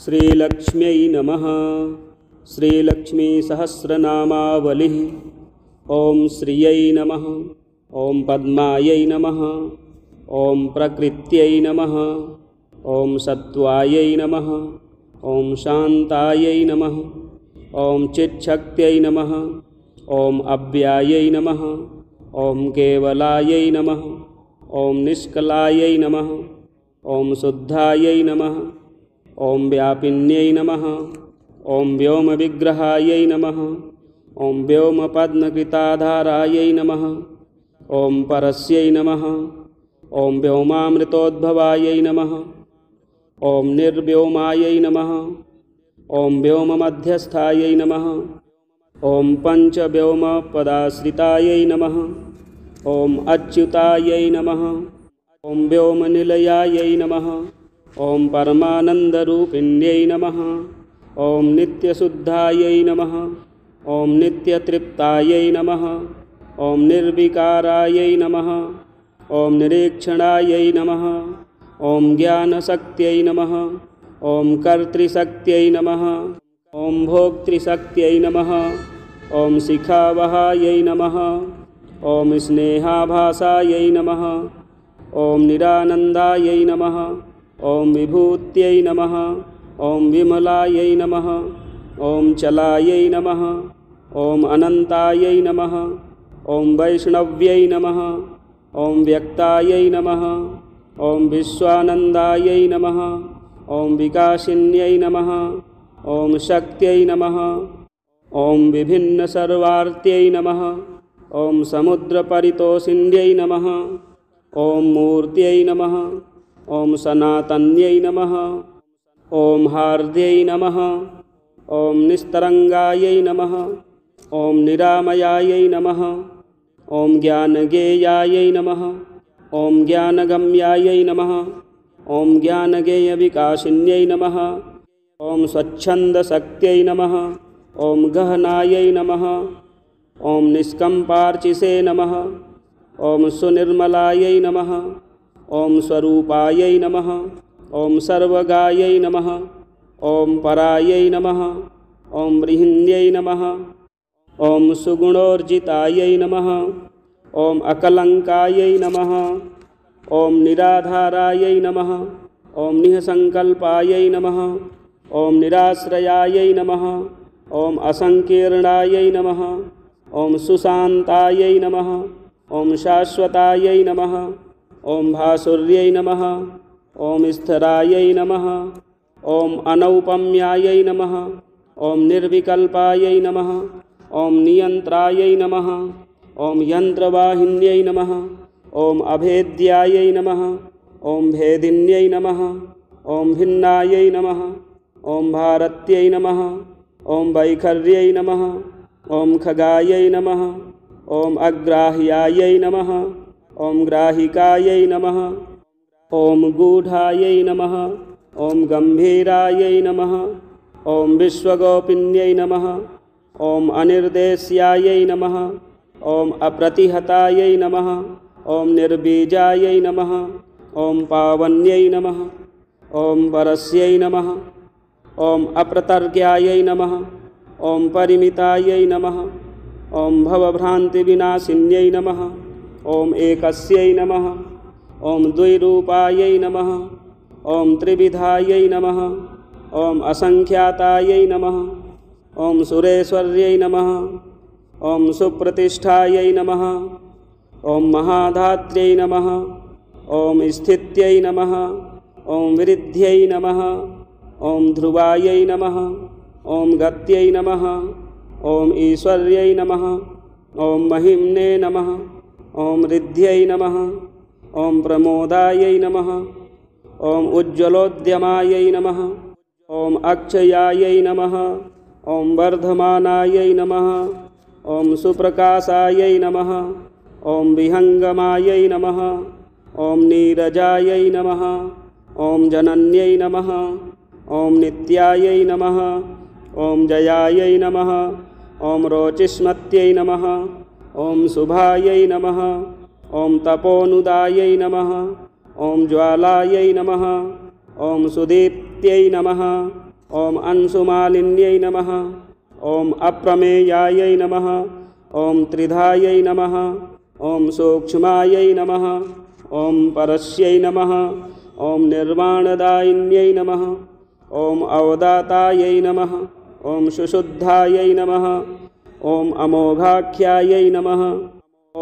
श्रीलक्ष्म्यै नमः श्रीलक्ष्मीसहस्रनामावलिः ॐ श्रियै नमः ॐ पद्मायै नमः ॐ प्रकृत्यै नमः ॐ सत्त्वायै नमः ॐ शान्तायै नमः ॐ चिच्छक्त्यै नमः ॐ अव्यायै नमः ॐ केवलायै नमः ॐ निष्कलायै नमः ॐ शुद्धायै नमः ॐ व्यापिन्यै नमः ॐ विग्रहायै नमः ॐ व्योम पद्मकृताधारायै नमः ॐ परस्यै नमः ॐ व्योमामृतोद्भवायै नमः ॐ निर्व्योमायै नमः ॐ व्योम मध्यस्थायै नमः ॐ पञ्चव्योमपदाश्रितायै नमः ॐ अच्युतायै नमः ॐ व्योमनिलयायै नमः ॐ परमानन्दरूपिण्यै नमः ॐ नित्यशुद्धायै नमः ॐ नित्यतृप्तायै नमः ॐ निर्विकारायै नमः ॐ निरीक्षणायै नमः ॐ ज्ञानशक्त्यै नमः ॐ कर्तृशक्त्यै नमः ॐ भोक्तृशक्त्यै नमः ॐ शिखावहायै नमः ॐ स्नेहाभासायै नमः ॐ निरानन्दायै नमः ॐ विभूत्यै नमः ॐ विमलायै नमः ॐ चलायै नमः ॐ अनन्तायै नमः ॐ वैष्णव्यै नमः ॐ व्यक्तायै नमः ॐ विश्वानन्दायै नमः ॐ विकाशिन्यै नमः ॐ शक्त्यै नमः ॐ विभिन्नसर्वार्त्यै नमः ॐ समुद्रपरितोषिण्यै नमः ॐ मूर्त्यै नमः ॐ सनातन्यै नमः ॐ हार्द्यै नमः ॐ निस्तरङ्गायै नमः ॐ निरामयायै नमः ॐ ज्ञानगेयायै नमः ॐ ज्ञानगम्यायै नमः ॐ ज्ञानगेयविकासिन्यै नमः ॐ स्वच्छन्दशक्त्यै नमः ॐ गहनायै नमः ॐ निष्कम्पार्चिष नमः ॐ सुनिर्मलायै नमः ॐ स्वरूपायै नमः ॐ सर्वगायै नमः ॐ परायै नमः ॐ वृहिन्य नमः ॐ सुगुणोर्जितायै नमः ॐ अकलङ्कायै नमः ॐ निराधारायै नमः ॐ निःसङ्कल्पायै नमः ॐ निराश्रयायै नमः ॐ असङ्कीर्णायै नमः ॐ सुशान्तायै नमः ॐ शाश्वतायै नमः ॐ भासुर्यै नमः ॐ स्थराय नमः ॐ अनौपम्यायै नमः ॐ निर्विकल्पायै नमः ॐ नियन्त्रायै नमः ॐ यन्त्रवाहिन्यै नमः ॐ अभेद्यायै नमः ॐ भेदिन्यै नमः ॐ भिन्नायै नमः ॐ भारत्यै नमः ॐ वैखर्यै नमः ॐ खगायै नमः ॐ अग्राह्यायै नमः ॐ ग्राहिकायै नमः ॐ गूढायै नमः ॐ गम्भीरायै नमः ॐ विश्वगोपिन्यै नमः ॐ अनिर्देश्यायै नमः ॐ अप्रतिहतायै नमः ॐ निर्बीजायै नमः ॐ पावन्यै नमः ॐ परस्यै नमः ॐ अप्रतज्ञाय नमः ॐ परिमितायै नमः ॐ भवभ्रान्तिविनाशिन्यै नमः ओम एक नम ओं द्विरूपायै नम ओं त्रिविधा नम ओं असंख्याताय नम ओं सुरेश्वर्य नम ओं सुप्रतिष्ठा नम ओं महाधात्र्य नम ओं स्थित नम ओं विरिध्यै नम ओं ध्रुवाय नम ओं गत्यै नम ओं ईश्वर्य नम ओं महिमने नमः ॐ ऋद्ध्यै नमः ॐ प्रमोदायै नमः ॐ उज्ज्वलोद्यमायै नमः ॐ अक्षयायै नमः ॐ वर्धमानायै नमः ॐ सुप्रकाशायै नमः ॐ विहङ्गमायै नमः ॐ नीरजायै नमः ॐ जनन्यै नमः ॐ नित्यायै नमः ॐ जयायै नमः ॐ रोचिस्मत्यै नमः ॐ शुभायै नमः ॐ तपोनुदायै नमः ॐ ज्वालायै नमः ॐ सुदीप्त्यै नमः ॐ अंशुमालिन्यै नमः ॐ अप्रमेयायै नमः ॐ त्रिधायै नमः ॐ सूक्ष्मायै नमः ॐ परस्यै नमः ॐ निर्वाणदायिन्यै नमः ॐ अवदातायै नमः ॐ सुशुद्धायै नमः ॐ अमोघाख्यायै नमः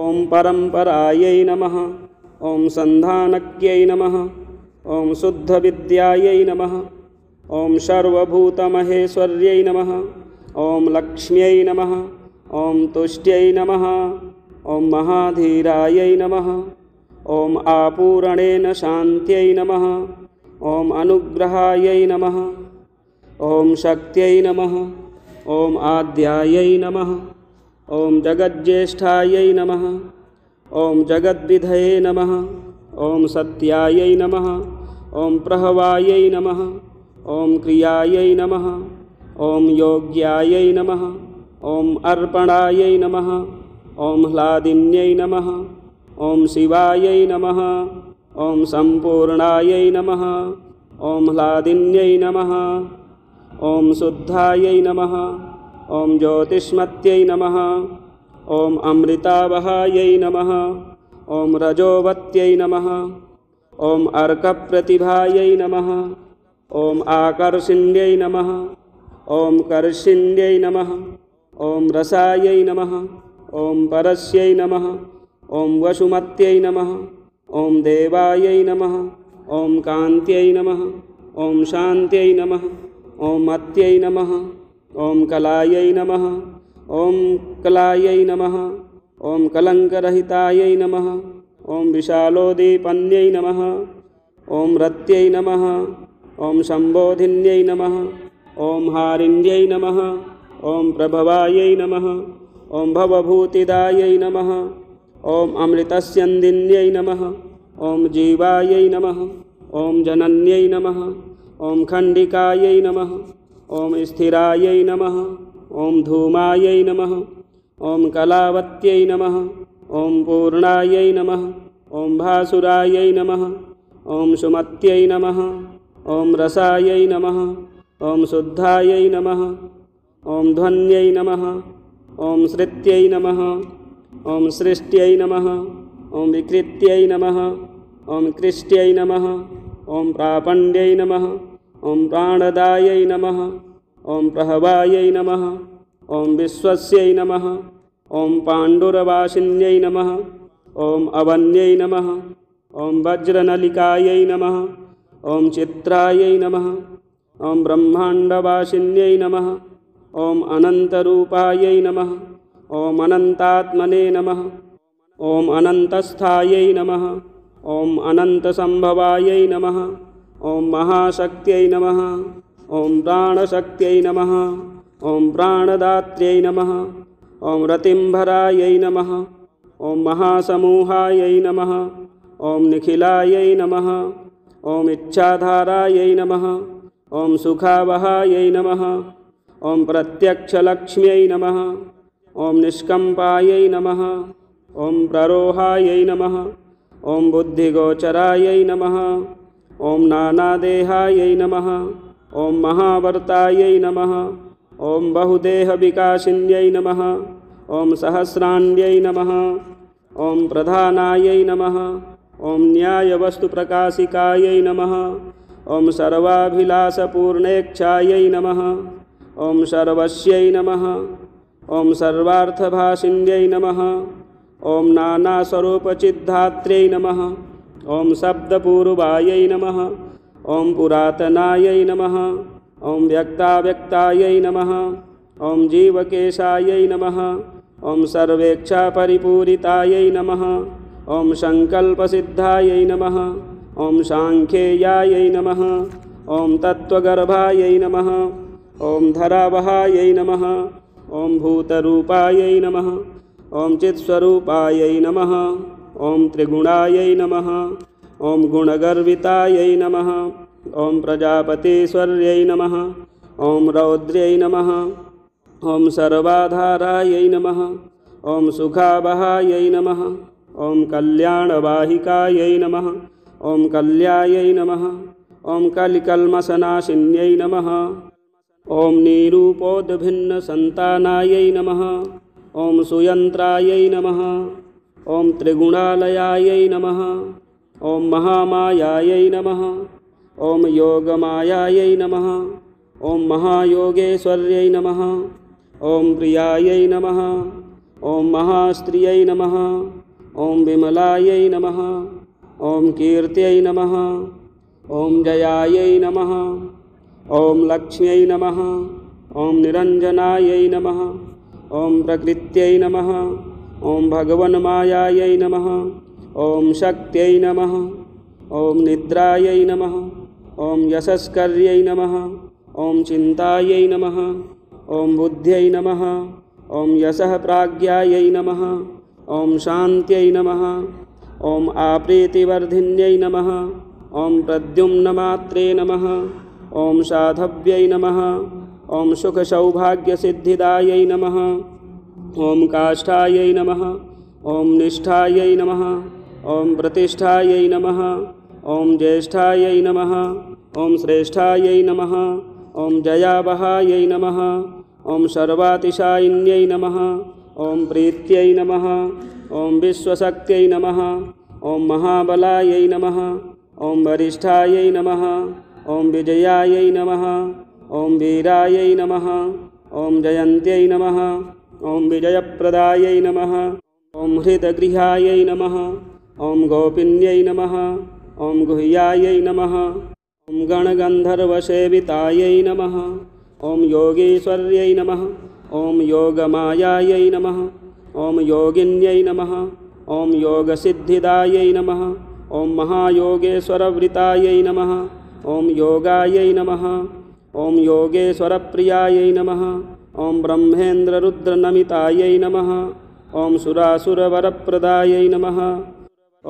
ॐ परम्परायै नमः ॐ सन्धानक्यै नमः ॐ शुद्धविद्यायै नमः ॐ सर्वभूतमहेश्वर्यै नमः ॐ लक्ष्म्यै नमः ॐ तुष्ट्यै नमः ॐ महाधीरायै नमः ॐ आपूरणेन शान्त्यै नमः ॐ अनुग्रहायै नमः ॐ शक्त्यै नमः ॐ आद्यायै नमः ॐ जगज्येष्ठायै नमः ॐ जगद्विधये नमः ॐ सत्यायै नमः ॐ प्रहवायै नमः ॐ क्रियायै नमः ॐ योग्यायै नमः ॐ अर्पणायै नमः ॐ ह्लादिन्यै नमः ॐ शिवायै नमः ॐ सम्पूर्णायै नमः ॐ ह्लादिन्यै नमः ॐ शुद्धायै नमः ॐ ज्योतिष्मत्यै नमः ॐ अमृतावहायै नमः ॐ रजोवत्यै नमः ॐ अर्कप्रतिभायै नमः ॐ आकर्षिण्यै नमः ॐ कर्षिण्यै नमः ॐ रसायै नमः ॐ परस्यै नमः ॐ वसुमत्यै नमः ॐ देवायै नमः ॐ कान्त्यै नमः ॐ शान्त्यै नमः ओम मत्यै नम ओं कलाय नम ओं कलाय नम ओं कलंकताय नम ओं विशालोदीपन्यै नम ओं रत्य नम ओं सम्बोधिन्यै नम ओं हारिण्य नम ओं प्रभवाय नम ओं भवभूतिदाय नम ओं अमृतस्यन्दिन्यै नम ओं जीवाय नम ओं जनन्य नम ॐ खण्डिकायै नमः ॐ स्थिरायै नमः ॐ धूमायै नमः ॐ कलावत्यै नमः ॐ पूर्णायै नमः ॐ भासुरायै नमः ॐ सुमत्यै नमः ॐ रसायै नमः ॐ शुद्धायै नमः ॐ ध्वन्यै नमः ॐ श्रित्यै नमः ॐ सृष्ट्यै नमः ॐ विकृत्यै नमः ॐ कृष्ट्यै नमः ॐ प्रापण्ड्यै नमः ॐ प्राणदायै नमः ॐ प्रहवायै नमः ॐ विश्वस्यै नमः ॐ पाण्डुरवासिन्यै नमः ॐ नमः ॐ वज्रनलिकायै नमः ॐ चित्रायै नमः ॐ ब्रह्माण्डवासिन्यै नमः ॐ अनन्तरूपायै नमः ॐ अनन्तात्मने नमः ॐ अनन्तस्थायै नमः ॐ अनन्तसम्भवायै नमः ॐ महाशक्त्यै नमः ॐ प्राणशक्त्यै नमः ॐ प्राणदात्र्यै नमः ॐ रतिम्भरायै नमः ॐ महासमूहायै नमः ॐ निखिलायै नमः ॐ इच्छाधारायै नमः ॐ सुखावहायै नमः ॐ प्रत्यक्षलक्ष्म्यै नमः ॐ निष्कम्पायै नमः ॐ प्ररोहायै नमः ॐ बुद्धिगोचरायै नमः नम ओं महावर्ताय नम ओं बहुदेह ॐ नम ओं सहस्राण्य नम ओं प्रधानय नम ओं ॐ प्रकाशिकाय नम ओं सर्वाभिलाषपूर्णेक्षायै नम ओं सर्वस्यै नम ओं सर्वार्थभाषिन्यै नम ओं नानास्वरूपचिद्धात्र्यै नम ॐ पुरातनाय नम ॐ व्यक्ता व्यक्ताय नम ओं जीवकेशाय नम जीवकेशायै सर्वेक्षा परिपूरिताय नम ओं संकल्प सिद्धाय नम ओं सांख्येयाय नम ओं तत्वगर्भाय नम ओं धरावहाय नम ओं भूतरूपाय नम ओं चित्स्वरूपाय नमः ॐ त्रिगुणायै नमः ॐ गुणगर्वितायै नमः ॐ प्रजापतीश्वर्यै नमः ॐ रौद्र्यै नमः ॐ सर्वाधारायै नमः ॐ सुखावहायै नमः ॐ कल्याणवाहिकायै नमः ॐ कल्यायै नमः ॐ कलिकल्मसनाशिन्यै नमः ॐ नीरूपोद्भिन्नसन्तानायै नमः ॐ सुयन्त्रायै नमः ॐ त्रिगुणालय नम ॐ महामायाय नम ॐ योगमायायै नम ॐ महायोगेश्वर्यै नम ॐ प्रियायै नम ॐ महास्त्रियै नमः ॐ विमलायै नमः ॐ कीर्त्यै नम ॐ जयायै नम ॐ लक्ष्म्यै नम ॐ निरञ्जनायै नम ॐ प्रकृत्यै नमः ॐ भगवन्मायायै नमः ओम शक्त्यै नमः ओम निद्रायै नमः ओम यशस्कर्यै नमः ओम चिन्तायै नमः ओम बुद्ध्यै नमः ॐ यशः प्राज्ञायै नमः ओम शान्त्यै नमः ओम आप्रीतिवर्धिन्यै नमः ॐ प्रद्युम्नमात्रे नमः ॐ साधव्यै नमः ॐ सुखसौभाग्यसिद्धिदायै नमः ॐ काष्ठायै नमः ओं निष्ठा नमः ओं प्रतिष्ठा नमः ओं ज्येष्ठायै नमः ओं श्रेष्ठायै नमः ओं जयावहाय नमः ओं सर्वातिशायिन्यै नमः ओं प्रीत नमः ओं विश्वशक्त नमः ओं महाबलाय नमः ओं वरिष्ठायै नमः ओं विजयाय नमः ओं वीराय नमः ओं जयन्त्यै नमः ॐ विजयप्रदायै नमः ॐ हृदगृहायै नमः ॐ गोपिन्यै नमः ॐ गुह्यायै नमः ॐ गणगन्धर्वसेवितायै नमः ॐ योगेश्वर्यै नमः ॐ योगमायायै नमः ॐ योगिन्यै नमः ॐ योगसिद्धिदायै नमः ॐ महायोगेश्वरवृतायै नमः ॐ योगायै नमः ॐ योगेश्वरप्रियायै नमः ॐ ब्रह्मेन्द्ररुद्रनमितायै नमः ॐ सुरासुरवरप्रदायै नमः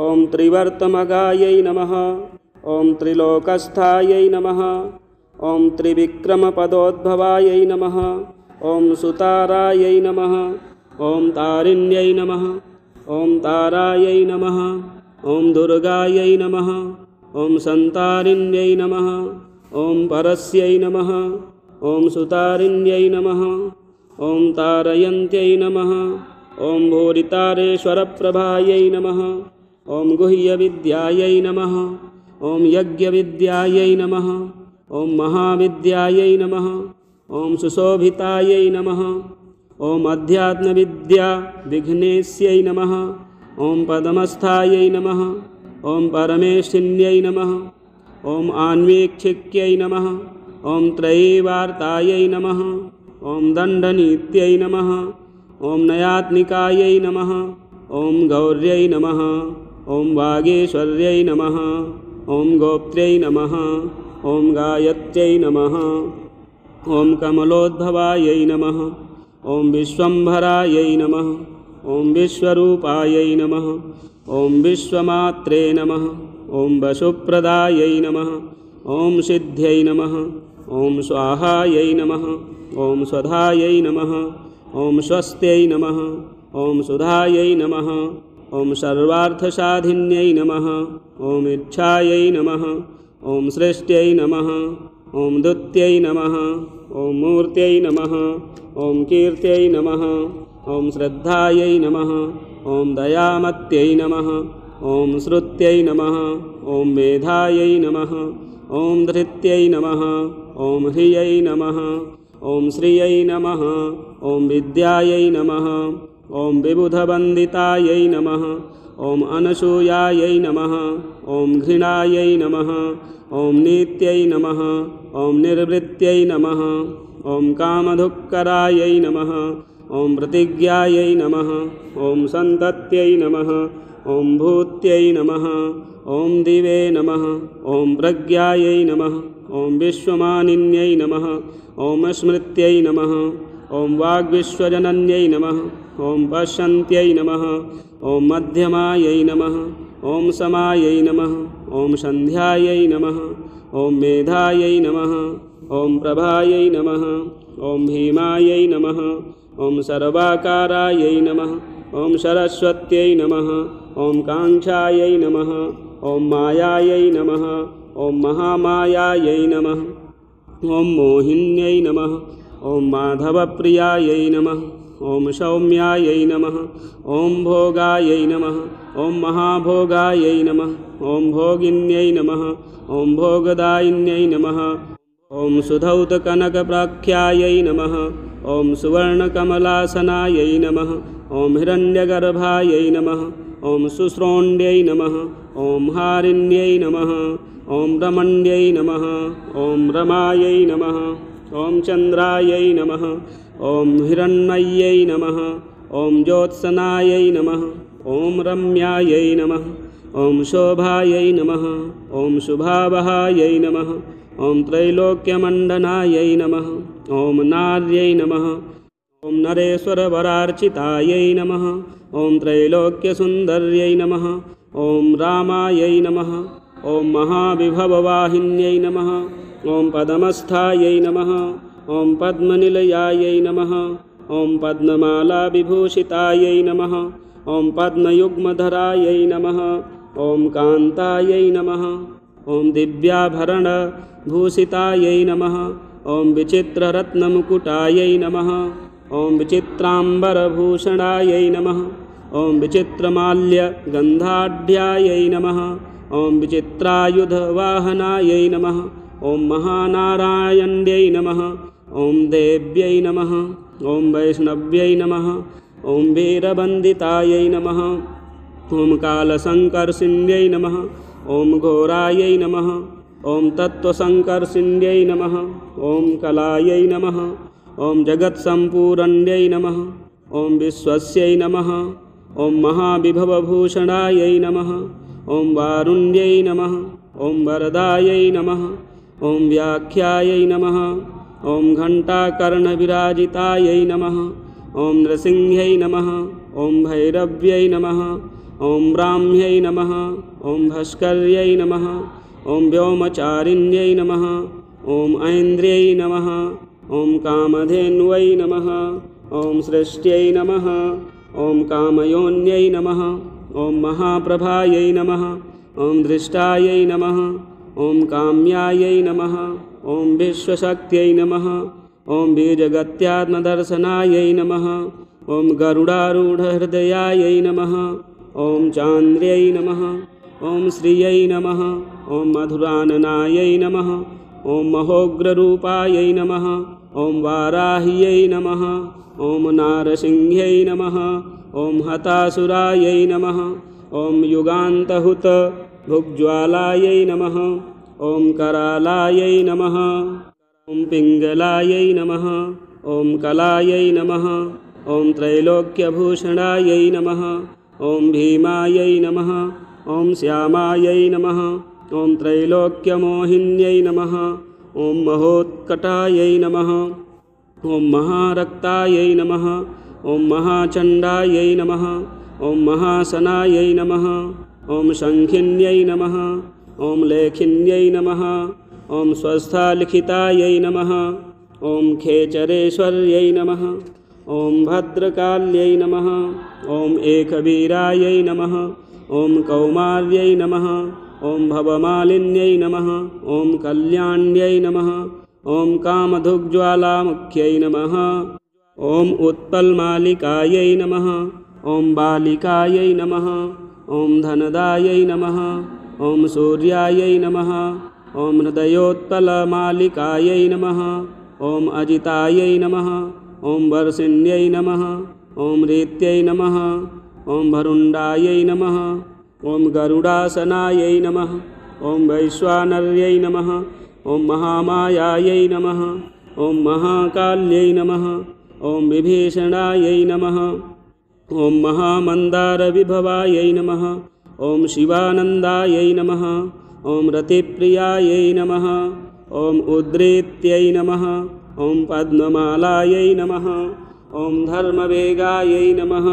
ॐ त्रिवर्तमगायै नमः ॐ त्रिलोकस्थायै नमः ॐ त्रिविक्रमपदोद्भवायै नमः ॐ सुतारायै नमः ॐ तारिण्यै नमः ॐ तारायै नमः ॐ दुर्गायै नमः ॐ सन्तारिण्यै नमः ॐ परस्यै नमः ॐ सुतारिण्यै नमः ॐ तारयन्त्यै नमः ॐ भूरितारेश्वरप्रभायै नमः ॐ गुह्यविद्यायै नमः ॐ यज्ञविद्यायै नमः ॐ महाविद्यायै नमः ॐ सुशोभितायै नमः ॐ अध्यात्मविद्या विघ्नेस्यै नमः ॐ पदमस्थायै नमः ॐ परमेशिन्यै नमः ओं आन्वीक्षिक्यै नमः ॐ त्रयीवार्तायै नम ओं दंडनीत नम ओं नयात्काय नम ओं गौर्य नम ओं वागेश्वर्यै नम ओं गोप्त्यै नम ओं गायत्र नम ओं कमलोद्भवाय नम ओं विश्वभराय नम ओं विश्व नम ओं विश्वमात्रे नम ओं वशुप्रदाय नम ओं सिद्ध्य नम ओम स्वाहाय नम ओम स्वधाय नम ओम स्वस्थ नम ओम सुधाय नम ओम सर्वार्थसाधिन्यै नम ओम इच्छायै नम ओम सृष्ट्यै नम ओम दुत्यै नम ओम मूर्त्यै नम ओम कीर्त्यै नम ओम श्रद्धायै नम ओम दयामत्यै नम ओम श्रुत्यै नम ओम मेधाई नम ओम धृत्यै नमः ॐ ह्रियै नमः ॐ श्रियै नमः ॐ विद्यायै नमः ॐ विबुधवन्दितायै नमः ॐ अनसूयाय नमः ॐ घृणायै नमः ॐ नीत्यै नमः ॐ निृत्यै नमः ॐ कामधुक्करायै नमः ॐ प्रतिज्ञायै नमः ॐ सन्तत्यै नमः ॐ भूत्यै नमः ॐ दिवे नमः ॐ प्रज्ञायै नमः ओं विश्वमानिन्यै नम ओं स्मृत्यै नम ओं वाग्विश्वजनन्यै नम ओं पश्य नम ओं मध्यमाय नम ओं समायै नम ओं संध्याय नम ओं मेधायै नम ओं प्रभाय नम ओं भीमाय नम ओं सर्वाकारायै नम ओं सरस्वत नम ओं कांक्षाई नम ओं मायायै नमः ॐ महामायायै नमः ॐ मोहिन्यै नमः ॐ माधवप्रियायै नमः ॐ सौम्यायै नमः ॐ भोगायै नमः ॐ महाभोगायै नमः ॐ भोगिन्यै नमः ॐ भोगदायिन्यै नमः ॐ सुधौतकनकप्राख्यायै नमः ॐ सुवर्णकमलासनायै नमः ॐ हिरण्यगर्भायै नमः ॐ सुश्रोण्ड्यै नमः ॐ हारिण्यै नमः ॐ रमण्यै नमः ॐ रमायै नमः ॐ चन्द्रायै नमः ॐ हिरण्मय्यै नमः ॐ ज्योत्सनायै नमः ॐ रम्यायै नमः ॐ शोभायै नमः ॐ शुभावहायै नमः ॐ त्रैलोक्यमण्डनायै नमः ॐ नार्यै नमः ॐ नरेश्वरवरार्चितायै नमः ॐ त्रैलोक्यसुन्दर्यै नमः ॐ रामायै नमः ॐ महाविभववाहिन्यै नमः ॐ पद्मस्थायै नमः ॐ पद्मनिलयायै नमः ॐ पद्ममालाविभूषितायै नमः ॐ पद्मयुग्मधरायै नमः ॐ कान्तायै नमः ॐ दिव्याभरणभूषितायै नमः ॐ विचित्ररत्नमुकुटायै नमः ॐ विचित्राम्बरभूषणायै नमः ॐ गन्धाढ्यायै नमः ॐ विचित्रायुधवाहनायै नमः ॐ महानारायण्यै नमः ॐ देव्यै नमः ॐ वैष्णव्यै नमः ॐ वीरवन्दितायै नमः ॐ कालशङ्कर्षिण्यै नमः ॐ घोरायै नमः ॐ तत्त्वशङ्कर्षिण्यै नमः ॐ कलायै नमः ॐ जगत्सम्पूरण्यै नमः ॐ विश्वस्यै नमः ओं महाविभवभूषणायै नम ओं वारुण्यै ओं ॐ नम ओं व्याख्याय नम ओं घंटाकर्ण विराजिताय नम ओं नृसिंह्यै नम ओं भैरव्य नम ओं ब्राह्म्य नम ओं भास्कर्यै नम ओं व्योमचारिण्य नम ओं ऐंद्र्य नम ओं कामधेन्वै नम ओं सृष्ट्य नम ॐ कामयोन्यै नमः ॐ महाप्रभायै नमः ॐ धृष्टायै नमः ॐ काम्यायै नमः ॐ विश्वशक्त्यै नमः ॐ बीजगत्यात्मदर्शनायै नमः ॐ गरुडारूढहृदयायै नमः ॐ चान्द्र्यै नमः ॐ श्रियै नमः ॐ मधुराननायै नमः ॐ महोग्ररूपायै नमः ॐ वाराह्यै नमः ॐ नारसिंह्यै नमः ॐ हतासुरायै नमः ॐ युगान्तहुत भुग्ज्वालायै नमः ॐ करालायै नमः ॐ पिङ्गलायै नमः ॐ कलायै नमः ॐ त्रैलोक्यभूषणायै नमः ॐ भीमायै नमः ॐ श्यामायै नमः ॐ त्रैलोक्यमोहिन्यै नमः ॐ महोत्कटायै नमः ओं महारक्ताय नम ओं महाचंडाय नम ओं महासनाय नम ओं शंखिन्य नम ओं लेखिन्य नम ओं स्वस्थलिखिताय नम ओं खेचरेश्वर्य नम ओं भद्रकाल्यै नम ओं एकवीरायै नम ओं कौम नम ओं भवमालिन्यै ओं ॐ कल्याण्यै ॐ कामधुग्ज्वालामुख्यै नमः ॐ उत्पल्मालिकायै नमः ॐ बालिकायै नमः ॐ धनदायै नमः ॐ सूर्यायै नमः ॐ हृदयोत्पलमालिकायै नमः ॐ अजितायै नमः ॐ वर्षिण्यै नमः ॐ रीत्यै नमः ॐ भरुण्डायै नमः ॐ गरुडासनायै नमः ॐ वैश्वानर्यै नमः ॐ महामायायै नमः ॐ महाकाल्य नमः ॐ विभीषणायै नमः महामंदार विभवाय नमः ओं शिवानन्दायै नमः ओं रतिप्रियाय नमः ओं उद्रेत्य नमः ओं पद्ममालायै नमः ओं धर्मवेगाय नमः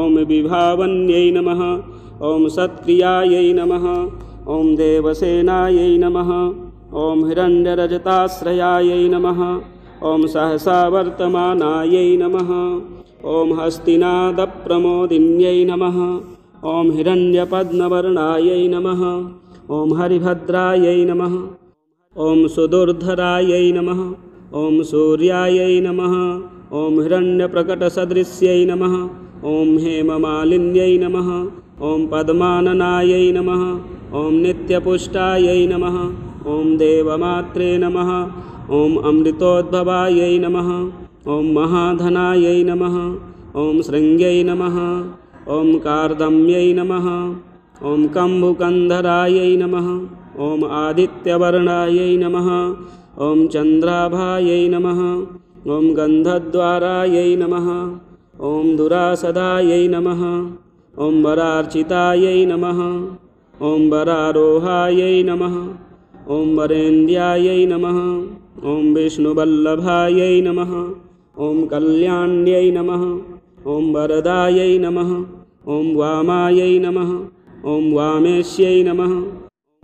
ओं विभावन्य नमः ओं सत्क्रियाय नमः ओं देवसेनाय नमः ॐ हिरण्यरजताश्रयायै नमः ॐ सहसा वर्तमानायै नमः ॐ हस्तिनादप्रमोदिन्यै नमः ॐ हिरण्यपद्मवर्णायै नमः ॐ हरिभद्रायै नमः ॐ सुदुर्धरायै नमः ॐ सूर्यायै नमः ॐ हिरण्यप्रकटसदृश्यै नमः ॐ हेममालिन्यै नमः ॐ पद्माननायै नमः ॐ नित्यपुष्टायै नमः ॐ देवमात्रे नमः ॐ अमृतोद्भवायै नमः ॐ महाधनायै नमः ॐ शृङ्ग्यै नमः ॐ कार्दम्यै नमः ॐ कम्बुकन्धरायै नमः ॐ आदित्यवर्णायै नमः ॐ चन्द्राभायै नमः ॐ गन्धद्वारायै नमः ॐ दुरासदायै नमः ॐ वरार्चितायै नमः ॐ वरारोहायै नमः ॐ वरेन्द्याय नमः ॐ विष्णुवल्लभायै नमः ॐ कल्याण्यै नमः ॐ वरदायै नमः ॐ वामायै नमः ॐ वामेश्यै नमः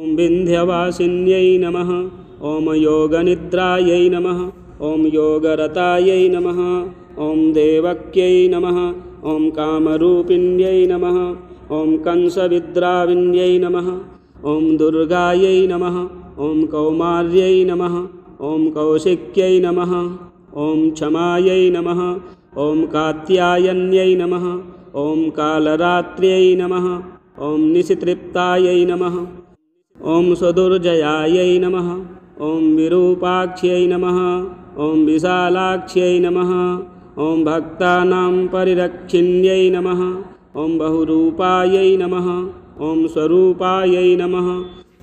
ॐ विन्ध्यवासिन्यै नमः ॐ योगनिद्रायै नमः ॐ योगरतायै नमः ॐ देवक्यै नमः ॐ कामरूपिण्यै नमः ॐ कंसविद्राविण्यै नमः ॐ दुर्गायै नमः ॐ कौमार्यै नमः ॐ कौशिक्यै नमः ॐ क्षमायै नमः ॐ कात्यायन्यै नमः ॐ कालरात्र्यै नमः ॐ निशितृप्तायै नमः ॐ सुदुर्जयायै नमः ॐ विरूपाक्ष्यै नमः ॐ विशालाक्ष्यै नमः ॐ भक्तानां परिरक्षिण्यै नमः ॐ बहुरूपायै नमः ॐ स्वरूपायै नमः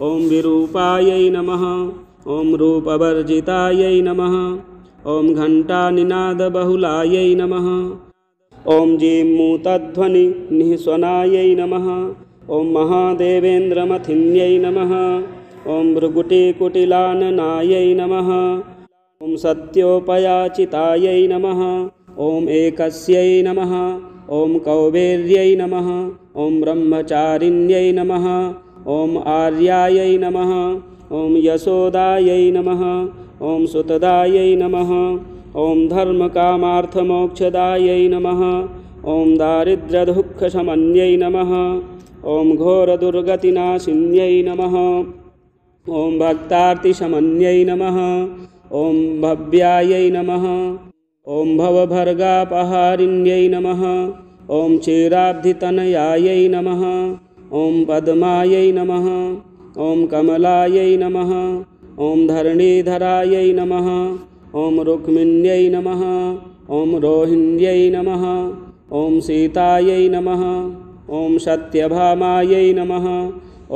ॐ विरूपायै नमः ॐ रूपवर्जितायै नमः ॐ घण्टानिनादबहुलायै नमः ॐ निःस्वनायै नमः ॐ महादेवेन्द्रमथिन्यै नमः ॐ भृगुटीकुटिलाननायै नमः ॐ सत्योपयाचितायै नमः ॐ एकस्यै नमः ॐ कौवेर्यै नमः ॐ ब्रह्मचारिण्यै नमः ॐ आर्यायै नमः ॐ यशोदायै नमः ॐ सुतदायै नमः ॐ धर्मकामार्थमोक्षदायै नमः ॐ दारिद्र्यदुःखशमन्यै नमः ॐ घोरदुर्गतिनाशिन्यै नमः ॐ भक्तार्तिशमन्यै नमः ॐ भव्यायै नमः ॐ भवभर्गापहारिण्यै नम ओं क्षीराब्धितनयायै नमः ॐ नम ओं कमलाय नम ओं धरणीधराय नम ओं रुक्मिण्य नम ओं रोहिण्य नम ओं सीताय नम ओं ॐ नम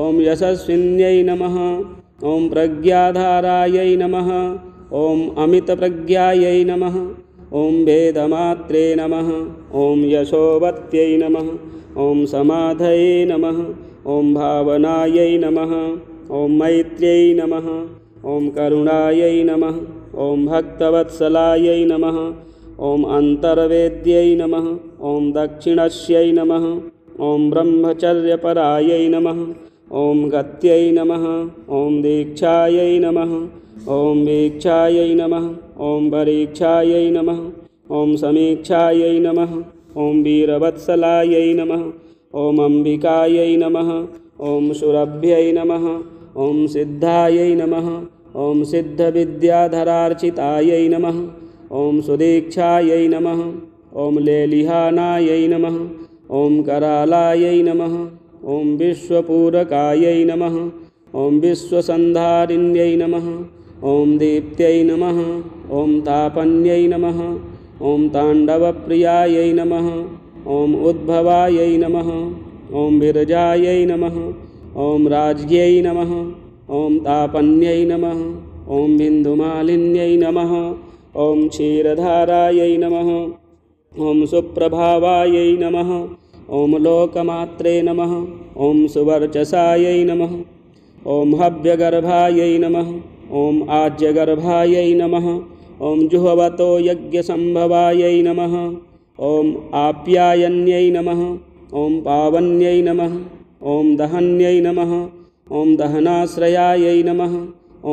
ओं यशस्विन्य नम ओं प्रज्ञाधाराय नम ओं अमित प्रज्ञा नमः ॐ वेदमात्रे नमः ॐ यशोवत्यै नमः ॐ समाधये नमः ॐ भावनायै नमः ॐ मैत्र्यै नमः ॐ करुणायै नमः ॐ भक्तवत्सलायै नमः ॐ अन्तर्वेद्यै नमः ॐ दक्षिणस्यै नमः ॐ ब्रह्मचर्यपरायै नमः ॐ गत्यै नमः ॐ दीक्षायै नमः ॐ नम ओं ॐ नम ओं समीक्षाई नम ओं वीरवत्सलाय नम ओं अंबिकाई नम ओं ॐ नम ओं ॐ नम ओं सिद्ध विद्याधरार्चिताय नम ओं सुदीक्षाई नम ओं लेलिहानायै नम ओं करालायै नम ओं विश्वपूरकाय नम ओं विश्वसंधारिण्य नम ॐ दीप्त्यै नमः ॐ तापन्यै नमः ॐ ताण्डवप्रियायै नमः ॐ उद्भवायै नमः ॐ विरजायै नमः ॐ राज्ञ्यै नमः ॐ तापन्यै नमः ॐ बिन्दुमालिन्यै नमः ॐ क्षीरधारायै नमः ॐ सुप्रभावायै नमः ॐ लोकमात्रे नमः ॐ सुवर्चसायै नमः ॐ हव्यगर्भायै नमः ॐ आज्यगर्भायै नम ओं जुहवतो यज्ञसंभवाय नम ओं आप्याय नम ओं पावन्यै नम ओं दहन्यै नम ओं दहनाश्रयायै नम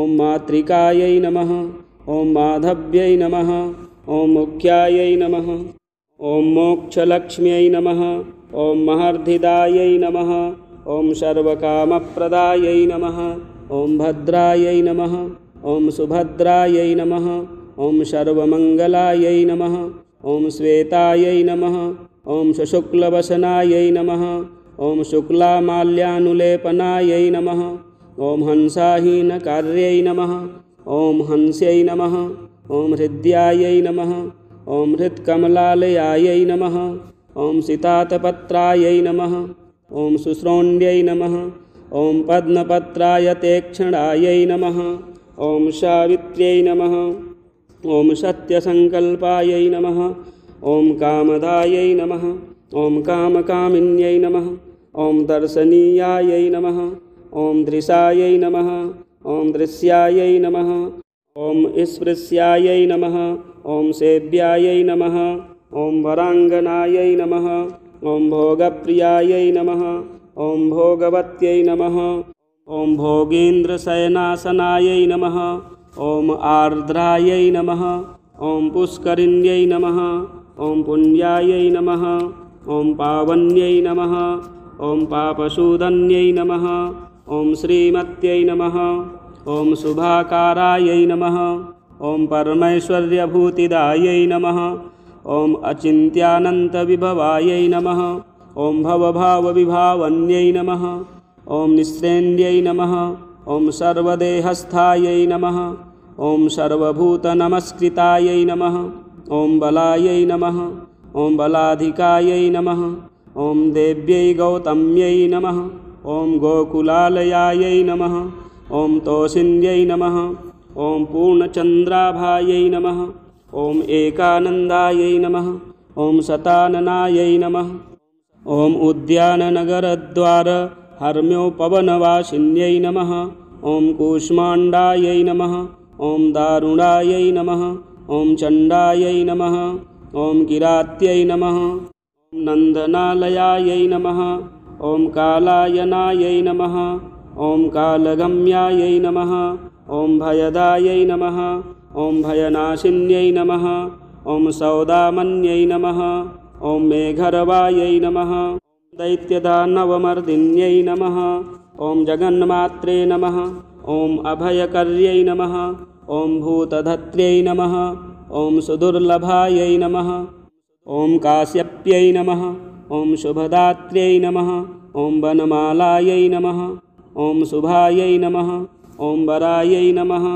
ओं मातृकाय नम ओं माधव्य नम ओं मुख्याय नम ओं मोक्षलक्ष्म्यै नम ओं महर्धिदायै नम ॐ सर्वकामप्रदायै नमः ॐ भद्रायै नमः ॐ सुभद्रायै नमः ॐ सर्वमङ्गलायै नमः ॐ श्वेतायै नमः ॐ शशुक्लवशनायै नमः ॐ शुक्लामाल्यानुलेपनायै नमः ॐ हंसाहीनकार्यै नमः ॐ हंस्यै नमः ॐ हृद्यायै नमः ॐ हृत्कमलालयायै नमः ॐ सितातपत्रायै नमः ॐ सुश्रोण्यै नमः ॐ पद्मपत्राय तेक्षणायै नमः ॐ सावित्र्यै नमः ॐ सत्यसङ्कल्पाय नमः ॐ कामदायै नमः ॐ कामकामिन्यै नमः ॐ दर्शनीयायै नमः ॐ धृशाय नमः ॐ दृश्यायै नमः ॐ स्पृश्याय नमः ॐ सेव्यायै नमः ॐ वराङ्गनायै नमः ॐ भोगप्रियाय नमः ॐ भोगवत्यै नमः ॐ भोगेन्द्रशयनाशनायै नमः ॐ आर्द्रायै नमः ॐ पुष्करिण्यै नमः ॐ पुण्यायै नमः ॐ पावन्यै नमः ॐ पापशूदन्यै नमः ॐ श्रीमत्यै नमः ॐ शुभाकारायै नमः ॐ परमैश्वर्यभूतिदायै नमः ॐ अचिन्त्यानन्तविभवायै नमः ॐ भवभावविभावन्यै नमः ॐ निस्रेन्यै नमः ॐ सर्वदेहस्थायै नमः ॐ सर्वभूतनमस्कृतायै नमः ॐ बलायै नमः ॐ बलाधिकायै नमः ॐ देव्यै गौतम्यै नमः ॐ गोकुलालयायै नमः ॐ तौसिन्यै नमः ॐ पूर्णचन्द्राभायै नमः ॐ एकानन्दायै नमः ॐ सताननायै नमः ॐ उद्याननगरद्वार हर्म्योपवनवासिन्यै नमः ॐ कूष्माण्डायै नमः ॐ दारुणायै नमः ॐ चण्डायै नमः ॐ किरात्यै नमः ॐ नन्दनालयायै नमः ॐ कालायनायै नमः ॐ कालगम्यायै नमः ॐ भयदायै नमः ॐ भयनाशिन्यै नमः ॐ सौदामन्यै नमः ॐ मेघरवायै नमः ॐ दैत्यदानवमर्दिन्यै नमः ॐ जगन्मात्रे नमः ॐ अभयकर्यै नमः ॐ भूतधत्र्यै नमः ॐ सुदुर्लभायै नमः ॐ काश्यप्यै नमः ॐ शुभदात्र्यै नमः ॐ वनमालायै नमः ॐ शुभायै नमः ॐ वरायै नमः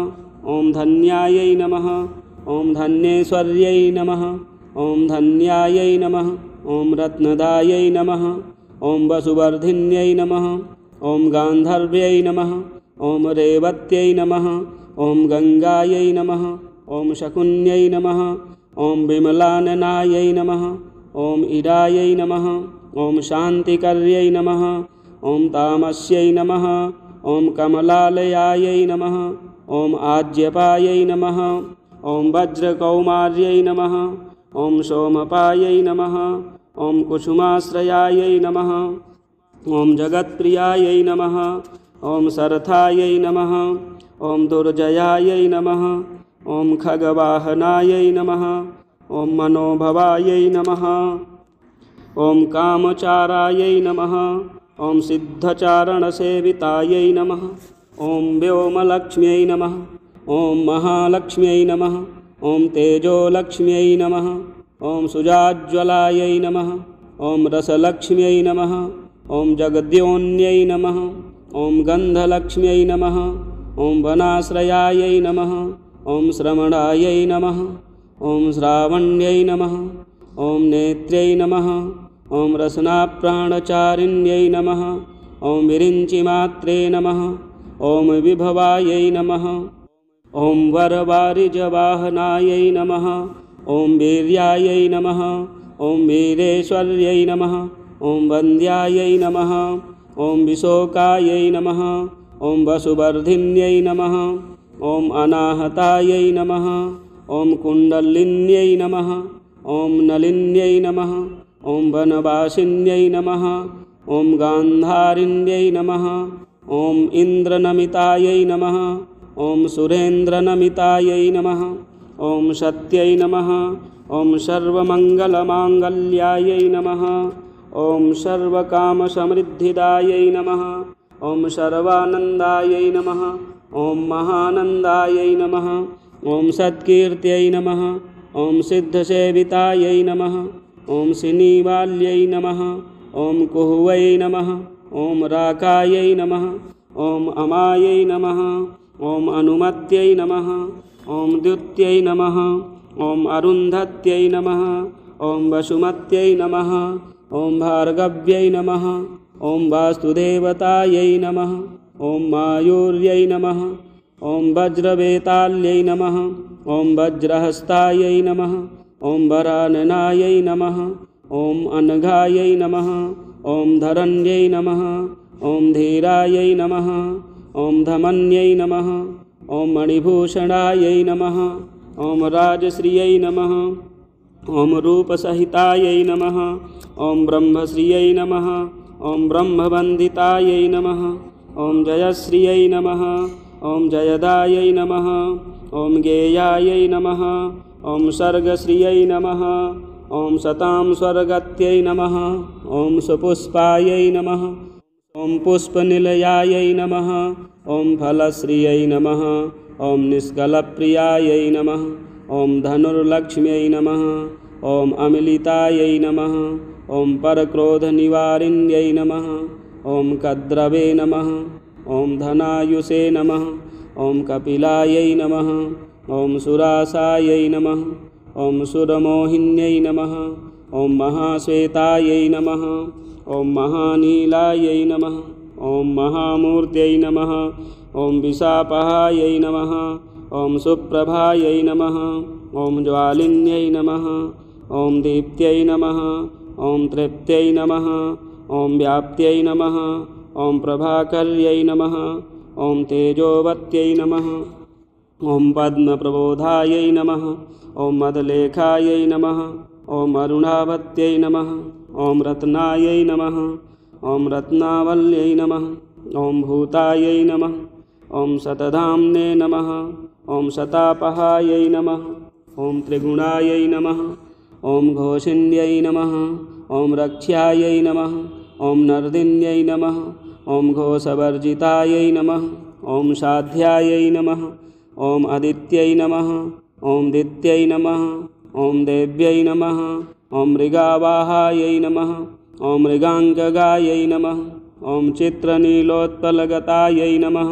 ॐ धन्यायै नमः ॐ धन्येश्वर्यै नमः ओं धन्याय नम ओं रत्नदा नम ओं वसुवर्धि नम ओं गान्धर्व्यै नम ओं रेवत नम ओं गंगा नम ओं शकुन्यै नम ओं विमलाननायै नम ओं इरायै नम ओं शान्तिकर्यै नम ओं तामस्यै नम ओं कमलालयायै नम ओं आज्यपाय नम ओं वज्रकौम नम ॐ सोमपायै नमः ॐ कुसुमाश्रयायै नमः ॐ जगत्प्रियायै नमः ॐ सरथायै नमः ॐ दुर्जयायै नमः ॐ खगवाहनायै नमः ॐ मनोभवायै नमः ॐ कामचारायै नमः ॐ सिद्धचारणसेवितायै नमः ॐ व्योमलक्ष्म्यै नमः ॐ महालक्ष्म्यै नमः ॐ तेजोलक्ष्म्यै नमः ॐ सुजाज्ज्वलाय नमः ॐ रसलक्ष्म्यै नमः ॐ जगद्योन्यै नमः ॐ गन्धलक्ष्म्यै नमः ॐ वनाश्रयायै नमः ॐ श्रवणाय नमः ॐ श्रावण्यै नमः ॐ नेत्र्यै नमः ॐ रसनाप्राणचारिण्यै नमः ॐ विरिञ्चिमात्रे नमः ॐ विभवायै नमः ॐ वरवारिजवाहनायै नमः ॐ वीर्यायै नमः ॐ वीरेश्वर्यै नमः ॐ वन्द्यायै नमः ॐ विशोकायै नमः ॐ वसुवर्धिन्यै नमः ॐ अनाहतायै नमः ॐ कुण्डलिन्यै नमः ॐ नलिन्यै नमः ॐ वनवासिन्यै नमः ॐ गान्धारिण्यै नमः ॐ इन्द्रनमितायै नमः ॐ सुरेन्द्रनमितायै नमः ॐ सत्यै नमः ॐ शमङ्गलमाङ्गल्याय नमः ॐ सर्वकामसमृद्धिदायै नमः ॐ शर्वानन्दाय नमः ॐ महानन्दायै नमः ॐ सत्कीर्त्यै नमः ॐ सिद्धसेवितायै नमः ॐ सिनिवाल्यै नमः ॐ कुहुवै नमः ॐ राकायै नमः ॐ अमायै नमः ॐ अनुमत्यै नमः ॐ द्युत्यै नमः ॐ अरुन्धत्यै नमः ॐ वसुमत्यै नमः ॐ भार्गव्यै नमः ॐ वासुदेवतायै नमः ॐ मायूर्यै नमः ॐ वज्रवेताल्यै नमः ॐ वज्रहस्तायै नमः ॐ वरानयै नमः ॐ अनघायै नमः ॐ धरण्यै नमः ॐ धीरायै नमः ओं धमन्यै नमः ओं मणिभूषणा नमः ओं राजश्रिय नमः ओं रूपसहिताय नमः ओं ब्रह्मश्रिय नमः ओं ब्रह्मवंदिताय नमः ओं जयश्रिय नमः ओं जयदाय नमः ओं गेयाय नमः ओं सर्गश्रिय नमः ओं सतां स्वर्गत्यै नमः ओं सुपुष्पाय नमः ॐ पुष्पनिलयायै नमः ॐ फलश्रियै नमः ॐ निष्कलप्रियायै नमः ॐ धनुर्लक्ष्म्यै नमः ॐ अमिलितायै नमः ॐ परक्रोधनिवारिण्यै नम ओं कद्रवे नम ओं धनायुषे नम ओं कपिलाय नम ओं सुरासायै नम ओं सुरमोहिन्यै नम ओं महाश्वेताय नम ओं महानीलाय नम ओं महामूर्त नम ओं विशापहाय नम ओं सुप्रभाय नम ओं ज्वालिन्यै नम ओं दीप्त नम ओं तृप्त नम ओं व्याप्त्यै नम ओं प्रभाकर्यै नम ओं तेजोवत्यै नम ओं पद्मबोधाई नम ओं मदलेखाई नम ओं अरुणावत नम ॐ रत्नायै नमः ॐ रत्नावल्यै नमः ॐ भूतायै नमः ॐ शतधाम्न्य नमः ॐ शतापहायै नमः ॐ त्रिगुणायै नमः ॐ घोषिण्यै नमः ॐ रक्ष्यायै नमः ॐ नर्दिन्यै नमः ॐ घोषवर्जितायै नमः ॐ साध्यायै नमः ॐ आदित्यै नमः ॐ दित्यै नमः ॐ देव्यै नमः ॐ मृगावाहायै नमः ॐ मृगाङ्गगायै नमः ॐ चित्रनीलोत्पलगतायै नमः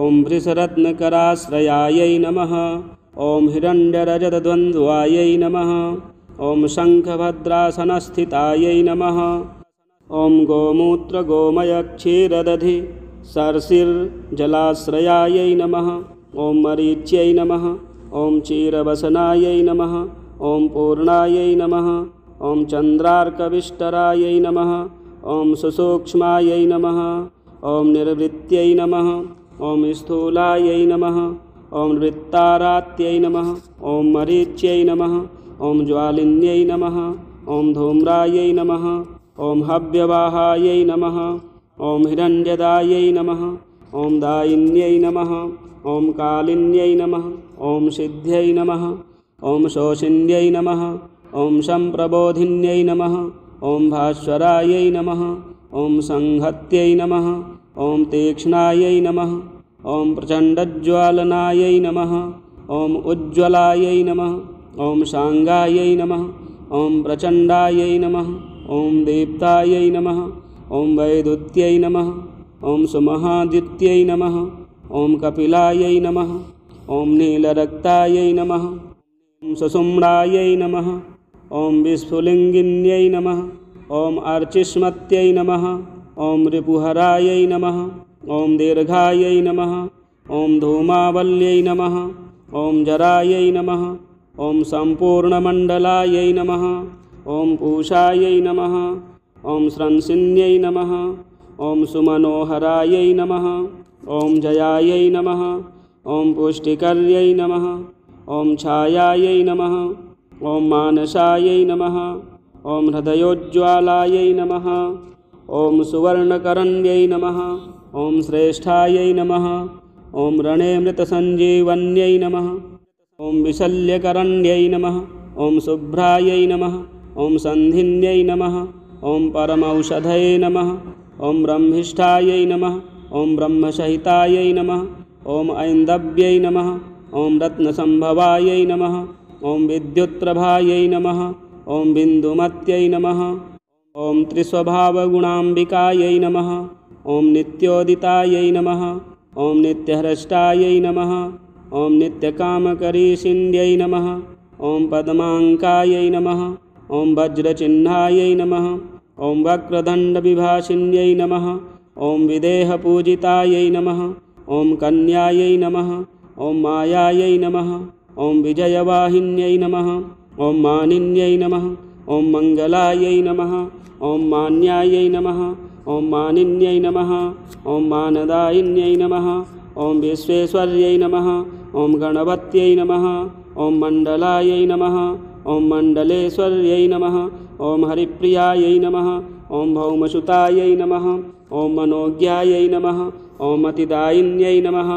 ॐ भृषरत्नकराश्रयायै नमः ॐ हिरण्यरजतद्वन्द्वायै नमः ॐ शङ्खभद्रासनस्थितायै नमः ॐ गोमूत्रगोमयक्षीरदधि सर्षिर्जलाश्रयायै नमः ॐ मरीच्यै नमः ॐ चीरवसनायै नमः ओं पूर्णायै नमः ओं चन्द्रार्कविष्टरायै नमः ओं सुसूक्ष्मायै नमः ओं निर्वृत्यै नमः ओं स्थूलायै नमः ओं वृत्तारात्यै नमः ओं मरीच्यै नमः ओं ज्वालिन्यै नमः ओं धूम्रायै नमः ओं हव्यवाहायै नमः ओं हिरण्यदायै नमः ओं दायिन्यै नमः ॐ कालिन्यै नमः ॐ सिद्ध्यै नमः ओं शोषिन्यै नम ॐ सम्प्रबोधिन्यै नम ओं भास्वराय नम ओं संहत्यै नम ओं तीक्ष्णायै नम ओं प्रचण्डज्वालनायै नम ओं उज्ज्वलाय नम ओं साङ्गायै नम ओं प्रचण्डायै नम ओं दीप्तायै नम ओं वैदुत्यै नम ओं सुमहादित्यै नम ओं कपिलाय नम ओं नीलरक्ताय नमः ससुम्रायै नम ओं विस्फुलिङ्गिन्यै नम ओं अर्चिष्मत्यै नम ओं रिपुहरायै नम ओं दीर्घाय नम ओं धूमावल्यै नम ओं जराय नम ओं संपूर्णमंडलाय नम ओं पूषाय नम ओं स्रंसिन्यै नम ओं सुमनोहराय नम ओं जयाय नम ओं पुष्टिकर्यै नम ॐ छायायै नमः ॐ मानसायै नमः ॐ हृदयोज्ज्वालायै नमः ॐ सुवर्णकरण्यै नमः ॐ श्रेष्ठायै नमः ॐ मृतसञ्जीवन्यै नमः ॐ विशल्यकरण्यै नमः ॐ शुभ्रायै नमः ॐ सन्धिन्यै नमः ॐ परमौषधये नमः ॐ ब्रह्मिष्ठायै नमः ॐ ब्रह्मसहिताय नमः ॐ ऐन्दव्यै नमः ॐ रत्नसम्भवायै नमः ॐ विद्युत्प्रभायै नमः ॐ बिन्दुमत्यै नमः ॐ त्रिस्वभावगुणाम्बिकायै नमः ॐ नित्योदितायै नमः ॐ नित्यह्रष्टायै नमः ॐ नित्यकामकरीशिन्द्यै नमः ॐ पद्माङ्कायै नमः ॐ वज्रचिह्नायै नमः ॐ वक्रदण्डविभाषिन्यै नमः ॐ विदेहपूजितायै नमः ॐ कन्यायै नमः ॐ मायायै नमः ॐ विजयवाहिन्यै नमः ॐ मानिन्यै नमः ॐ मङ्गलायै नमः ॐ मान्यायै नमः ॐ मानिन्यै नमः ॐ मानदायिन्यै नमः ॐ विश्वेश्वर्यै नमः ॐ गणवत्यै नमः ॐ मण्डलायै नमः ॐ मण्डलेश्वर्यै नमः ॐ हरिप्रियायै नमः ॐ भौमसुतायै नमः ॐ मनोज्ञायै नमः ॐ अतिदायिन्यै नमः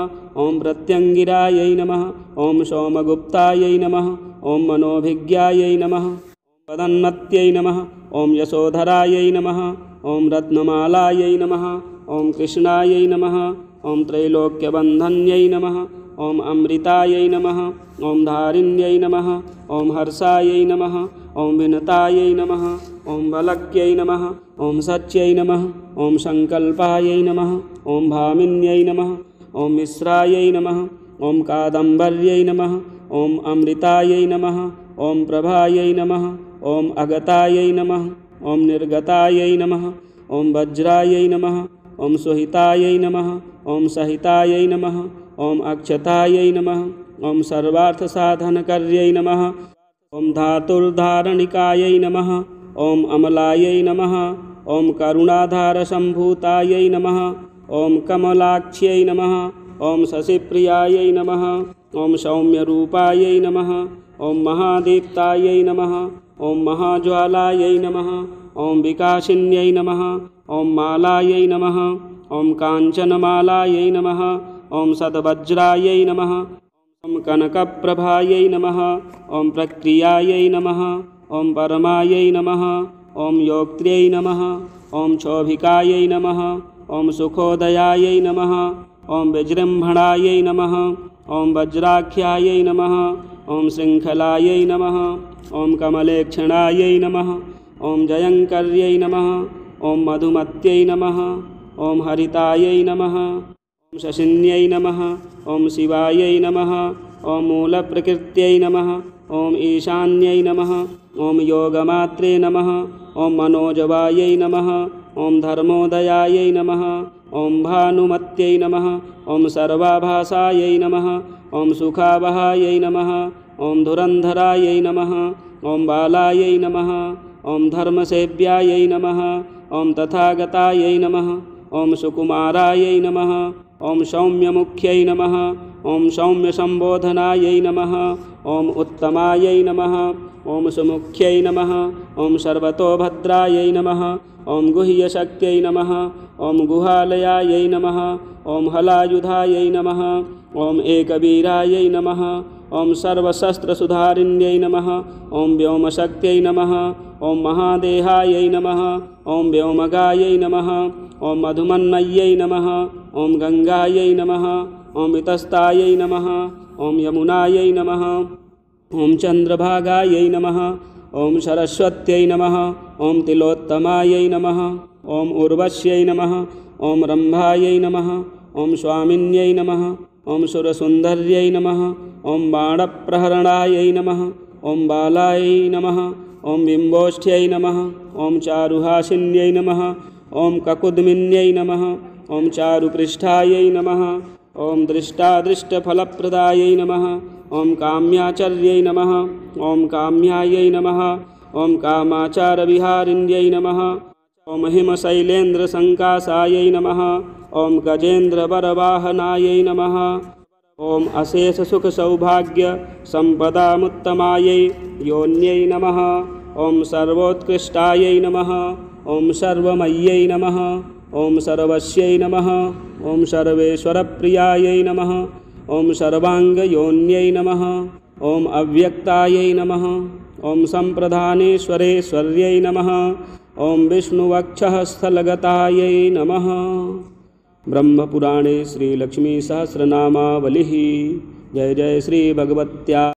ॐ प्रत्यङ्गिरायै नमः ॐ सोमगुप्तायै नमः ॐ मनोभिज्ञायै नमः पदन्मत्यै नमः ॐ यशोधरायै नमः ॐ रत्नमालायै नमः ॐ कृष्णायै नमः ॐ त्रैलोक्यबन्धन्यै नमः ॐ अमृतायै नमः ॐ धारिण्यै नमः ॐ हर्षायै नमः ॐ विनतायै नमः ॐ वलक्यै नमः ॐ सत्यै नमः ॐ सङ्कल्पायै नमः ॐ भामिन्यै नमः ओं मिश्रायै नमः ओं कादम्बर्यै नमः ओं अमृतायै नमः ओं प्रभायै नमः ओं अगतायै नमः ओं निर्गतायै नमः ओं वज्रायै नमः ओं सुहितायै नमः ॐ सहितायै नमः ओं अक्षतायै नमः ओं सर्वार्थसाधनकर्यै नमः ओं धातुर्धारणिकायै नमः ओं अमलायै नमः ओं करुणाधारसम्भूतायै नमः ॐ कमलाक्ष्यै नमः ॐ शशिप्रियायै नमः ॐ सौम्यरूपायै नमः ॐ महादीप्तायै नमः ॐ महाज्वालायै नमः ॐ विकासिन्यै नमः ॐ मालायै नमः कांचनमलाय काञ्चनमालायै नमः ॐ सद्वज्रायै नमः ॐ कनकप्रभायै नमः ॐ प्रक्रियायै नमः ॐ परमायै नमः ॐ योक्त्र्यै नमः ॐ क्षोभिकायै नमः सुखोदयाय नम ओं ॐ नम ओं वज्राख्याय नम ओं श्रृंखलाय नम ओं कमलेक्षणाय नम ओं ॐ नम ओं मधुमत नम ओं हरिताय नम ओं ॐ नम ओं शिवाय नम ओं मूल प्रकृत नम ओं ईशान्य नम ओं योगमात्रे नम ओं मनोजवाय नमः ॐ धर्मोदयायै नमः ॐ भानुमत्यै नमः ॐ सर्वाभासायै नमः ॐ सुखावहायै नमः ॐ धुरन्धरायै नमः ॐ बालायै नमः ॐ धर्मसेव्यायै नमः ॐ तथागतायै नमः ॐ सुकुमारायै नमः ॐ सौम्यमुख्यै नमः ॐ सौम्यसम्बोधनायै नमः ॐ उत्तमायै नमः ॐ सुमुख्यै नमः ॐ सर्वतोभद्रायै नमः ओं गुह्यशक्त नम ओं गुहालय नम ओं हलायुधा नम ओं एकवीरायै नम ओं सर्वशस्त्रसुधारिण्य नम ओं व्योमशक्त नम ओं महादेहाय नम ओं व्योमगाय नम ओं मधुमन्मय नम ओं गंगाय नम ओं इतस्ताय नम ओं यमुनाय नम ओं चंद्रभागाय नम ॐ सरस्वत्यै नमः ॐ तिलोत्तमायै नमः ॐ उर्वश्यै नमः ॐ रम्भायै नमः ॐ स्वामिन्यै नमः ॐ सुरसुन्दर्यै नमः ॐ बाणप्रहरणायै नमः ॐ बालायै नमः ॐ बिम्बोष्ठ्यै नमः ॐ चारुहासिन्यै नमः ॐ ककुद्मिन्यै नमः ॐ चारुपृष्ठायै नमः ॐ दृष्टादृष्टफलप्रदायै नमः ॐ काम्याचर्यै नमः ॐ काम्याय नमः ॐ कामाचारविहारिन्यै नमः ॐ हिमशैलेन्द्रसङ्कासाय नमः ॐ गजेन्द्रवरवाहनाय नमः ॐ अशेषसुखसौभाग्यसम्पदामुत्तमायै योन्यै नमः ॐ सर्वोत्कृष्टाय नमः ॐ सर्वमय्यै नमः ॐ सर्वस्यै नमः ॐ सर्वेश्वरप्रियायै नमः ॐ सर्वांग नम ॐ अव्यक्ताय नम ओं सम्प्रधानेश्वरेश्वर्यै नम ओं विष्णुवक्ष स्थलगताय नम ब्रह्मपुराणे श्रीलक्ष्मीसहस्रनामावलि जय जय श्री भगवत्या